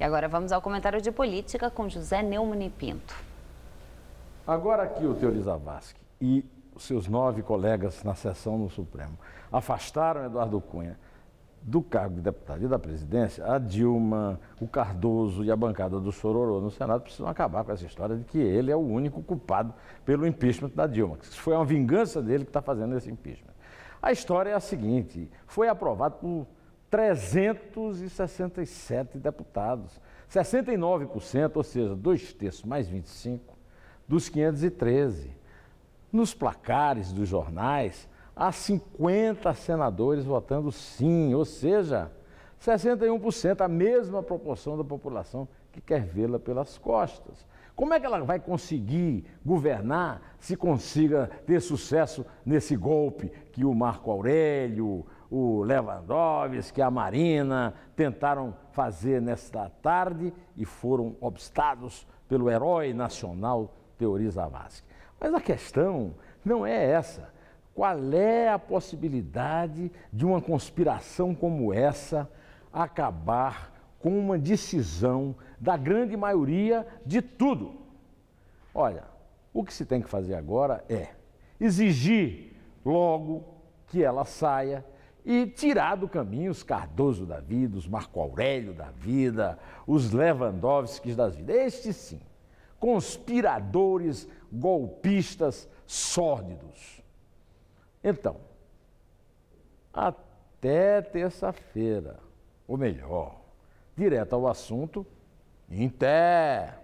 E agora vamos ao comentário de política com José Neumann Pinto. Agora aqui o Teori Zavascki e seus nove colegas na sessão no Supremo afastaram Eduardo Cunha do cargo de deputado e da presidência, a Dilma, o Cardoso e a bancada do Sororô no Senado precisam acabar com essa história de que ele é o único culpado pelo impeachment da Dilma. Isso foi uma vingança dele que está fazendo esse impeachment. A história é a seguinte: foi aprovado por 367 deputados. 69%, ou seja, dois terços mais 25, dos 513. Nos placares dos jornais, há 50 senadores votando sim, ou seja, 61%, a mesma proporção da população que quer vê-la pelas costas. Como é que ela vai conseguir governar se consiga ter sucesso nesse golpe que o Marco Aurélio, o Lewandowski, a Marina tentaram fazer nesta tarde e foram obstados pelo herói nacional Teori Zavascki? Mas a questão não é essa. Qual é a possibilidade de uma conspiração como essa acabar com uma decisão da grande maioria de tudo. Olha, o que se tem que fazer agora é exigir logo que ela saia e tirar do caminho os Cardoso da vida, os Marco Aurélio da vida, os Lewandowski das vidas. Estes sim, conspiradores, golpistas, sórdidos. Então, até terça-feira, ou melhor, direto ao assunto, inter.